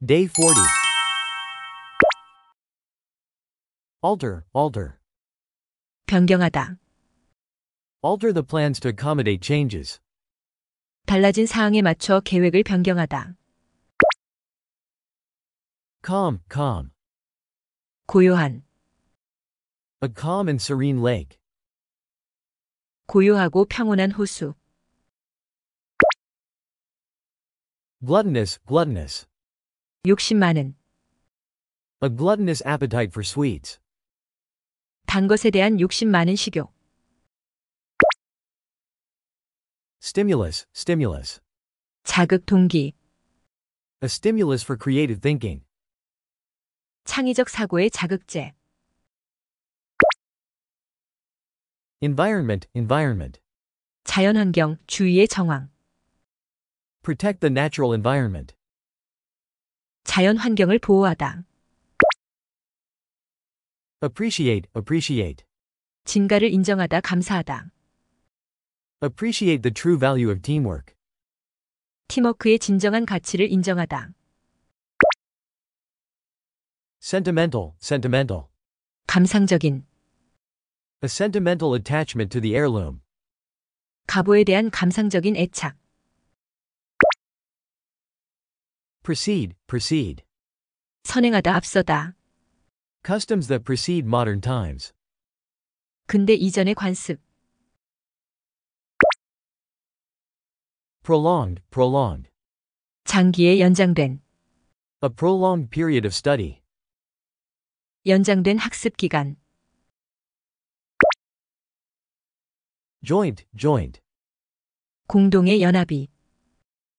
Day 40 Alter, alter. 변경하다. Alter the plans to accommodate changes. 달라진 사항에 맞춰 계획을 변경하다. Calm, calm. 고요한, A calm and serene lake. 고요하고 평온한 호수. Gluttonous, gluttonous. 욕심많은 A gluttonous appetite for sweets. 단 것에 대한 욕심 많은 식욕. Stimulus, stimulus. 자극 동기. A stimulus for creative thinking. 창의적 사고의 자극제. Environment, environment. 자연환경 주위의 정황. Protect the natural environment. 자연 환경을 보호하다. appreciate, appreciate. 진가를 인정하다 감사하다. appreciate the true value of teamwork. 팀워크의 진정한 가치를 인정하다. sentimental, sentimental. 감상적인 a sentimental attachment to the heirloom. 가보에 대한 감상적인 애착. Proceed, proceed. 선행하다 앞서다. Customs that precede modern times. 근대 이전의 관습. Prolonged, prolonged. 장기에 연장된. A prolonged period of study. 연장된 학습 기간. Joint, joint. 공동의 연합이.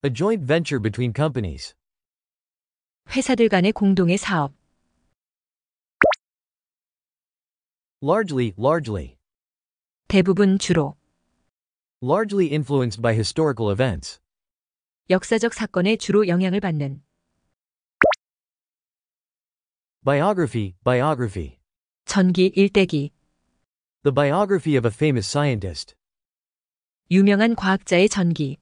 A joint venture between companies. 회사들 간의 공동의 사업. largely, largely. 대부분 주로 largely influenced by historical events. 역사적 사건에 주로 영향을 받는 biography, biography. 전기 일대기 The biography of a famous scientist. 유명한 과학자의 전기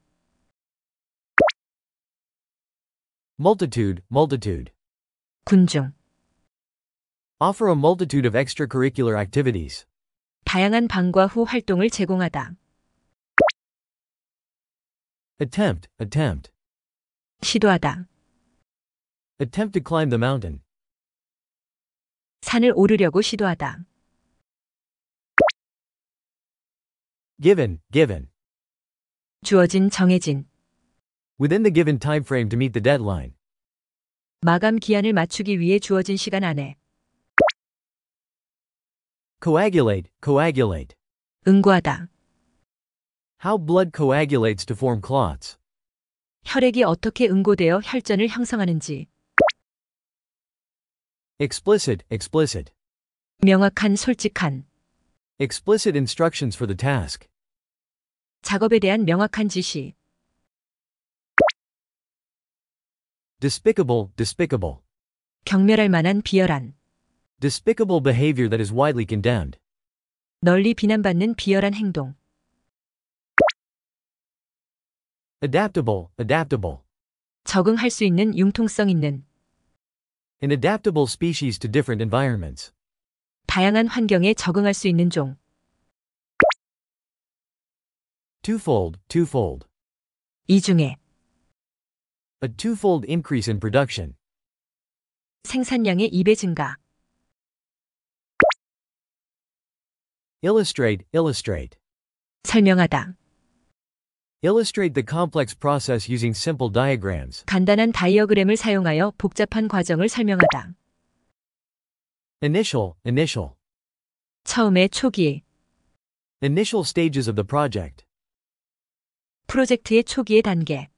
Multitude, multitude. 군중. Offer a multitude of extracurricular activities. 다양한 방과 후 활동을 제공하다. Attempt, attempt. 시도하다. Attempt to climb the mountain. 산을 오르려고 시도하다. Given, given. 주어진 정해진 within the given time frame to meet the deadline. 마감 기한을 맞추기 위해 주어진 시간 안에 coagulate, coagulate. 응고하다. How blood coagulates to form clots. 혈액이 어떻게 응고되어 혈전을 형성하는지. Explicit, explicit. 명확한, 솔직한. Explicit instructions for the task. 작업에 대한 명확한 지시. Despicable, despicable. 경멸할 만한 비열한. Despicable behavior that is widely condemned. 널리 비난받는 비열한 행동. Adaptable, adaptable. 적응할 수 있는 융통성 있는. An adaptable species to different environments. 다양한 환경에 적응할 수 있는 종. Twofold, twofold. 이중에 a twofold increase in production. 생산량의 2배 증가. Illustrate, illustrate. 설명하다. Illustrate the complex process using simple diagrams. 간단한 다이어그램을 사용하여 복잡한 과정을 설명하다. Initial, initial. 초기. Initial stages of the project. 프로젝트의 초기의 단계.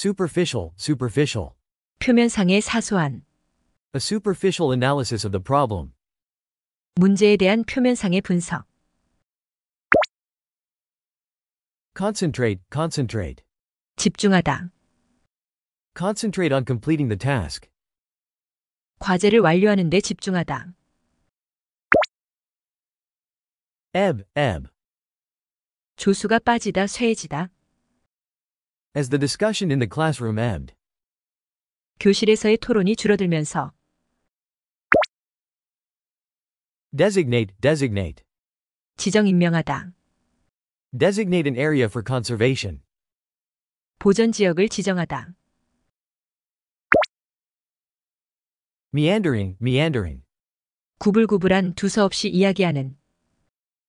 superficial, superficial. 표면상의 사소한 A superficial analysis of the problem. 문제에 대한 표면상의 분석. Concentrate, concentrate. 집중하다. Concentrate on completing the task. 과제를 완료하는 데 집중하다. Ebb, ebb. 조수가 빠지다, 쇠해지다. As the discussion in the classroom ebbed. 교실에서의 토론이 줄어들면서 Designate, designate. 지정 임명하다. Designate an area for conservation. 보전 지역을 지정하다. Meandering, meandering. 구불구불한 두서없이 이야기하는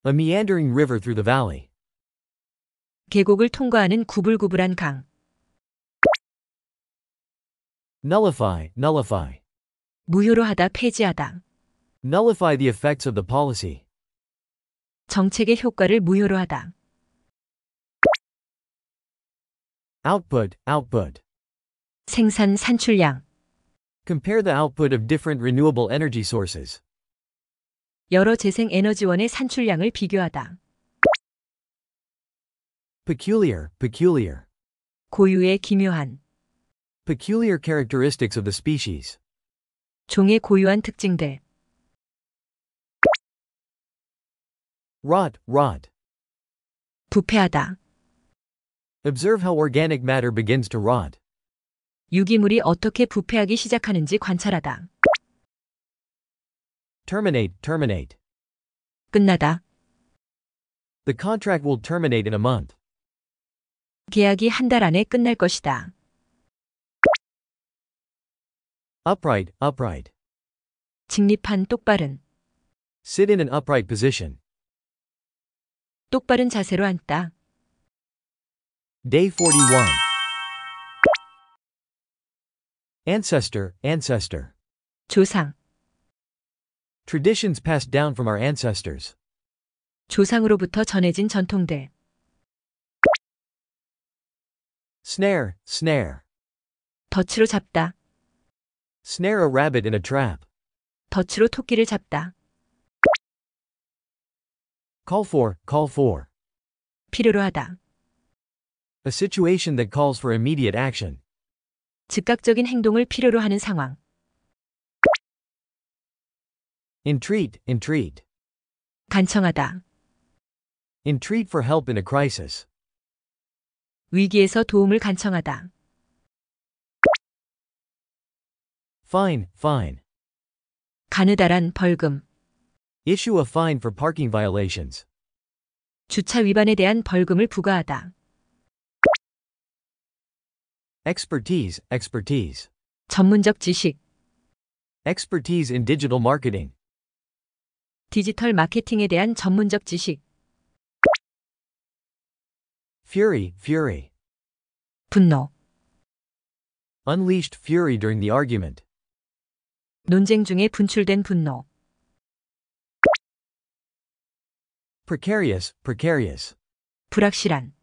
A meandering river through the valley. 계곡을 통과하는 구불구불한 강. Nullify, nullify. 무효로하다 폐지하다. Nullify the effects of the policy. 정책의 효과를 무효로하다. Output, output. 생산 산출량. Compare the output of different renewable energy sources. 여러 재생 에너지원의 산출량을 비교하다. Peculiar, peculiar. 고유의 기묘한. Peculiar characteristics of the species. 종의 고유한 특징들. Rot, rot. 부패하다. Observe how organic matter begins to rot. 유기물이 어떻게 부패하기 시작하는지 관찰하다. Terminate, terminate. 끝나다. The contract will terminate in a month. 계약이 한 달 안에 끝날 것이다. upright, upright. 직립한 똑바른, Sit in an upright position. 똑바른 자세로 앉다. Day 41. Ancestor, ancestor. 조상, Traditions passed down from our ancestors. 조상으로부터 전해진 전통들. Snare, snare. 덫으로 잡다. Snare a rabbit in a trap. 덫으로 토끼를 잡다. Call for, call for. 필요로 하다. A situation that calls for immediate action. 즉각적인 행동을 필요로 하는 상황. Entreat, entreat. 간청하다. Entreat for help in a crisis. 위기에서 도움을 간청하다. Fine, fine. 가느다란 벌금. Issue a fine for parking violations. 주차 위반에 대한 벌금을 부과하다. Expertise, expertise. 전문적 지식. Expertise in digital marketing. 디지털 마케팅에 대한 전문적 지식. Fury, fury. 분노. Unleashed fury during the argument. 논쟁 중에 분출된 분노. Precarious, precarious. 불확실한.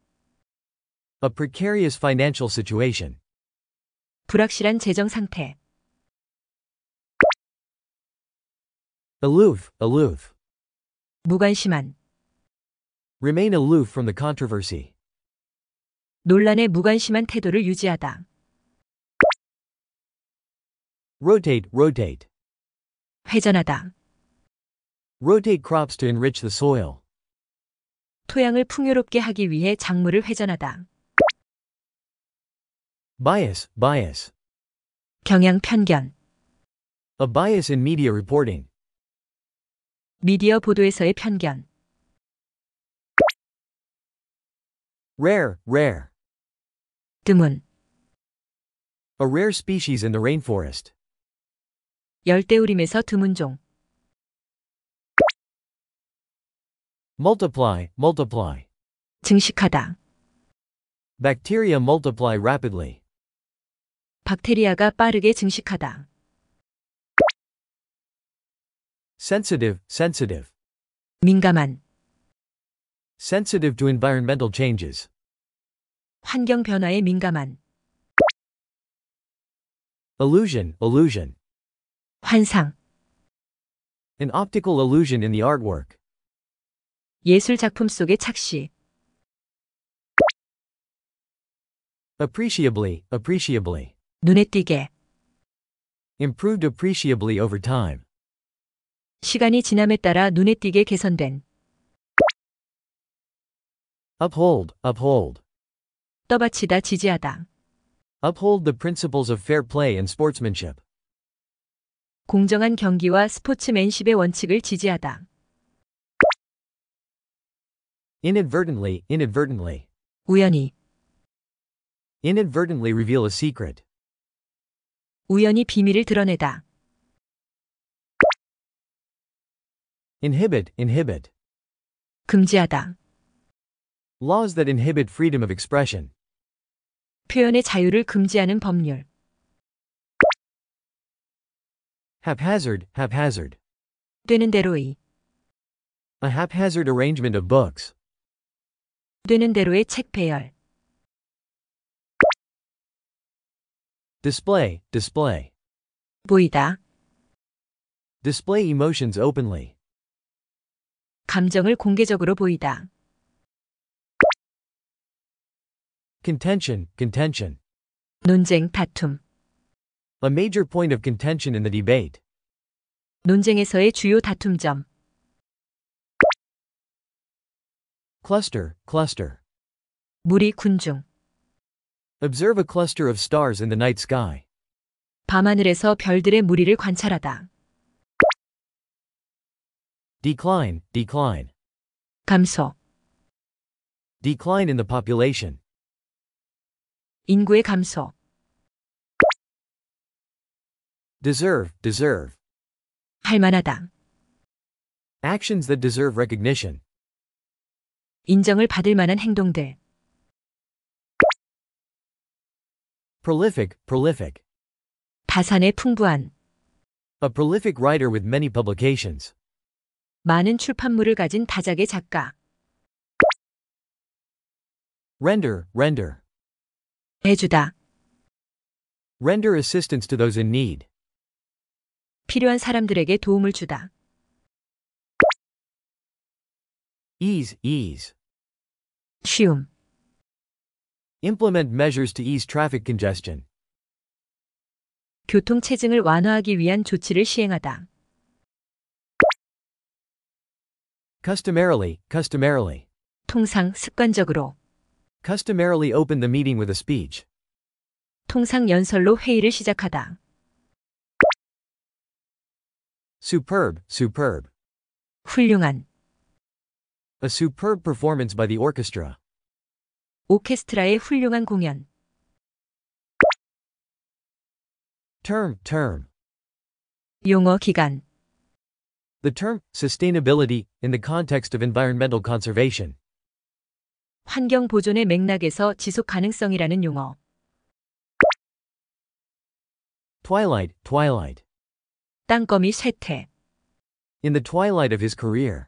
A precarious financial situation. 불확실한 재정 상태. Aloof, aloof. 무관심한. Remain aloof from the controversy. 논란에 무관심한 태도를 유지하다. Rotate, rotate. 회전하다. Rotate crops to enrich the soil. 토양을 풍요롭게 하기 위해 작물을 회전하다. Bias, bias. 경향 편견. A bias in media reporting. 미디어 보도에서의 편견. Rare, rare. 드문 A rare species in the rainforest. 열대우림에서 드문 종 Multiply, multiply. 증식하다 Bacteria multiply rapidly. 박테리아가 빠르게 증식하다 Sensitive, sensitive. 민감한 Sensitive to environmental changes. 환경 변화에 민감한 Illusion, illusion. 환상 An optical illusion in the artwork. 예술 작품 속의 착시 Appreciably, appreciably. 눈에 띄게 Improved appreciably over time. 시간이 지남에 따라 눈에 띄게 개선된 Uphold, uphold. 떠받치다 지지하다. Uphold the principles of fair play and sportsmanship. 공정한 경기와 스포츠맨십의 원칙을 지지하다. Inadvertently, inadvertently. 우연히 Inadvertently reveal a secret. 우연히 비밀을 드러내다. Inhibit, inhibit. 금지하다. Laws that inhibit freedom of expression. 표현의 자유를 금지하는 법률. haphazard, haphazard. 되는 대로의 a haphazard arrangement of books. 되는 대로의 책 배열. display, display. 보이다. display emotions openly. 감정을 공개적으로 보이다. Contention, contention. 논쟁, 다툼. A major point of contention in the debate. 논쟁에서의 주요 다툼점. Cluster, cluster. 무리 군중. Observe a cluster of stars in the night sky. 밤하늘에서 별들의 무리를 관찰하다. Decline, decline. 감소. Decline in the population. 인구의 감소. deserve, deserve. 할 만하다. actions that deserve recognition. 인정을 받을 만한 행동들. prolific, prolific. 다산에 풍부한 a prolific writer with many publications. 많은 출판물을 가진 다작의 작가. render, render. 해주다. Render assistance to those in need. 필요한 사람들에게 도움을 주다. ease, ease. 쉬움. Implement measures to ease traffic congestion. 교통 체증을 완화하기 위한 조치를 시행하다. Customarily, customarily. 통상 습관적으로 customarily open the meeting with a speech. 통상 연설로 회의를 시작하다. Superb, superb. 훌륭한. A superb performance by the orchestra. 오케스트라의 훌륭한 공연. Term, term. 용어 기간. The term sustainability in the context of environmental conservation 환경 보존의 맥락에서 지속 가능성이라는 용어. Twilight, twilight. 땅거미 쇠퇴. In the twilight of his career.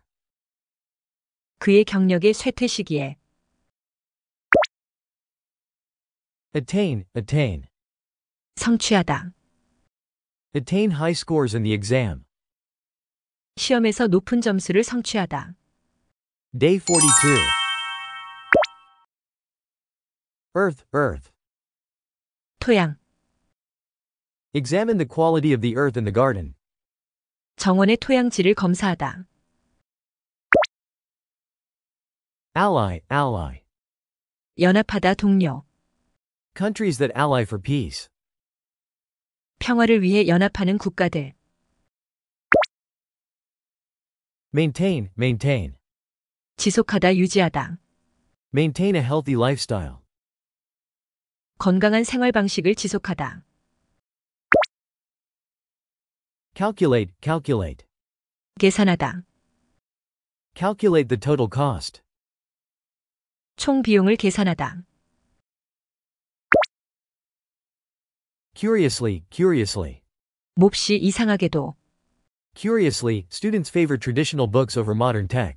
그의 경력의 쇠퇴 시기에. Attain, attain. 성취하다. Attain high scores in the exam. 시험에서 높은 점수를 성취하다. Day 42. Earth, earth. 토양. Examine the quality of the earth in the garden. 정원의 토양질을 검사하다. Ally, ally. 연합하다 동료. Countries that ally for peace. 평화를 위해 연합하는 국가들. Maintain, maintain. 지속하다 유지하다. Maintain a healthy lifestyle. 건강한 생활 방식을 지속하다. calculate, calculate, 계산하다. calculate the total cost, 총 비용을 계산하다. curiously, curiously. 몹시 이상하게도 Curiously, students favor traditional books over modern tech.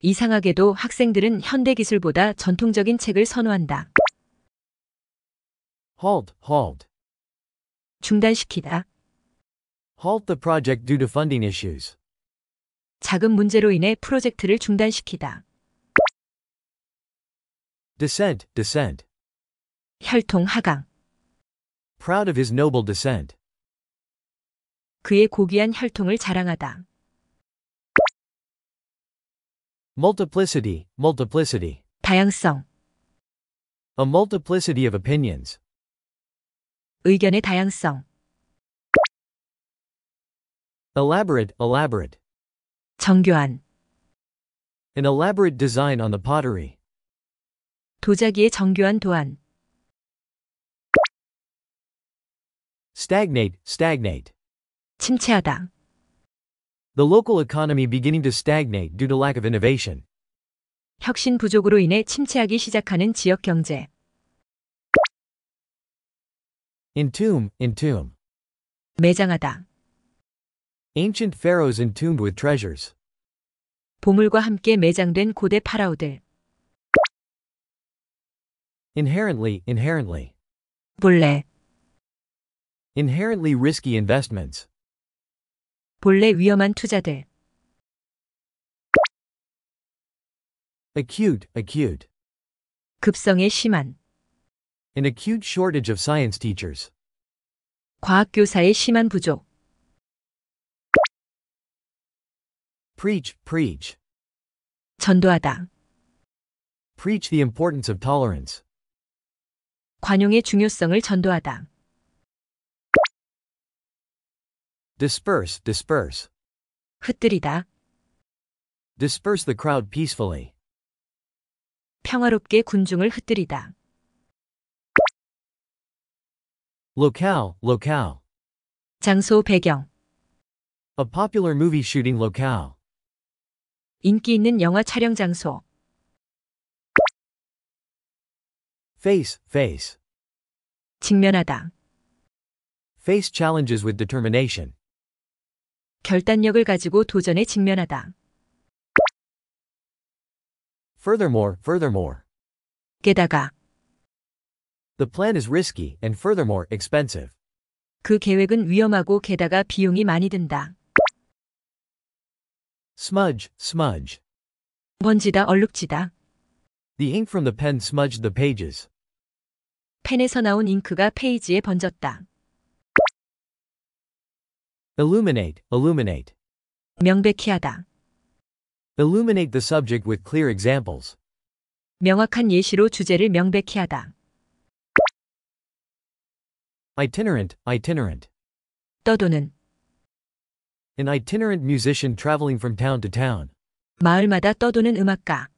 이상하게도 학생들은 현대 기술보다 전통적인 책을 선호한다. Halt, halt. 중단시키다. Halt the project due to funding issues. 자금 문제로 인해 프로젝트를 중단시키다. Descent, descent. 혈통 하강. Proud of his noble descent. 그의 고귀한 혈통을 자랑하다. Multiplicity, multiplicity. 다양성. A multiplicity of opinions. 의견의 다양성. Elaborate, elaborate. 정교한. An elaborate design on the pottery. 도자기의 정교한 도안. Stagnate, stagnate. 침체하다. The local economy beginning to stagnate due to lack of innovation. 혁신 부족으로 인해 침체하기 시작하는 지역 경제. Entomb, entomb. 매장하다. Ancient pharaohs entombed with treasures. 보물과 함께 매장된 고대 파라오들. Inherently, inherently. 본래, Inherently risky investments. 본래 위험한 투자들. Acute, acute. 급성의 심한. An acute shortage of science teachers. 과학교사의 심한 부족. Preach, preach. 전도하다. Preach the importance of tolerance. 관용의 중요성을 전도하다. Disperse, disperse. 흩뜨리다. Disperse the crowd peacefully. 평화롭게 군중을 흩뜨리다. Locale, locale. 장소 배경. A popular movie shooting locale. 인기 있는 영화 촬영 장소. Face, face. 직면하다. Face challenges with determination. 결단력을 가지고 도전에 직면하다. Furthermore, furthermore. 게다가 The plan is risky and furthermore expensive. 그 계획은 위험하고 게다가 비용이 많이 든다. Smudge, smudge. 먼지다 얼룩지다. The ink from the pen smudged the pages. 펜에서 나온 잉크가 페이지에 번졌다. Illuminate, illuminate. 명백히 하다. Illuminate the subject with clear examples. 명확한 예시로 주제를 명백히 하다 itinerant, itinerant. 떠도는 An itinerant musician traveling from town to town. 마을마다 떠도는 음악가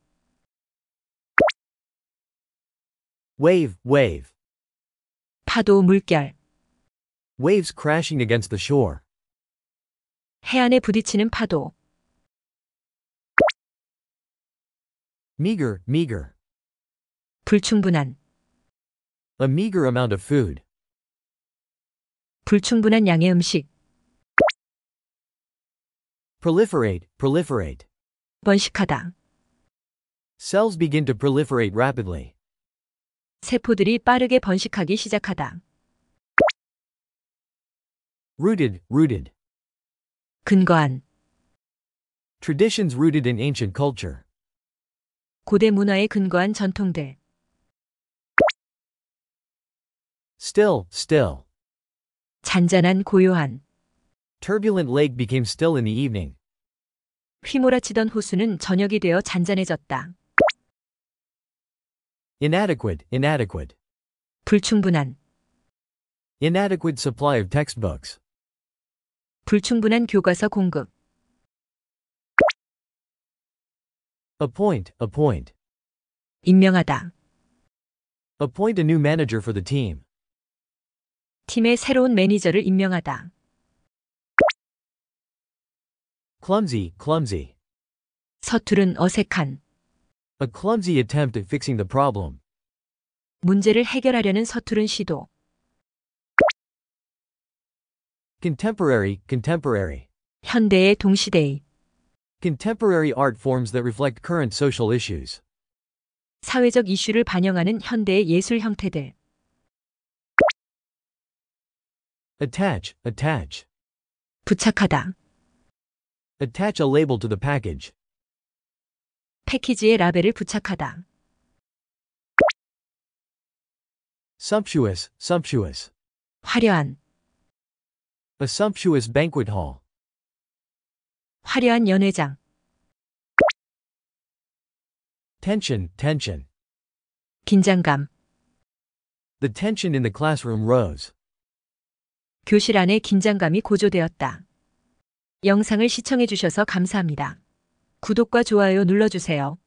Wave, wave. 파도 물결 Waves crashing against the shore. 해안에 부딪히는 파도 Meager, meager. 불충분한 A meager amount of food. 불충분한 양의 음식. Proliferate, proliferate. 번식하다. Cells begin to proliferate rapidly. 세포들이 빠르게 번식하기 시작하다. Rooted, rooted. 근거한. Traditions rooted in ancient culture. 고대 문화에 근거한 전통들. Still, still. 잔잔한 고요한 Turbulent lake became still in the evening. 휘몰아치던 호수는 저녁이 되어 잔잔해졌다. Inadequate, inadequate. 불충분한 Inadequate supply of textbooks. 불충분한 교과서 공급 Appoint, appoint. 임명하다 Appoint a new manager for the team. 팀의 새로운 매니저를 임명하다. clumsy, clumsy. 서툴은 어색한 A clumsy attempt at fixing the problem. 문제를 해결하려는 서투른 시도. Contemporary, contemporary. 현대의 동시대의 Contemporary art forms that reflect current social issues. 사회적 이슈를 반영하는 현대의 예술 형태들. Attach, attach. 부착하다. Attach a label to the package. 패키지에 라벨을 부착하다. Sumptuous, sumptuous. 화려한, A sumptuous banquet hall. 화려한 연회장. Tension, tension. 긴장감, The tension in the classroom rose. 교실 안의 긴장감이 고조되었다. 영상을 시청해주셔서 감사합니다. 구독과 좋아요 눌러주세요.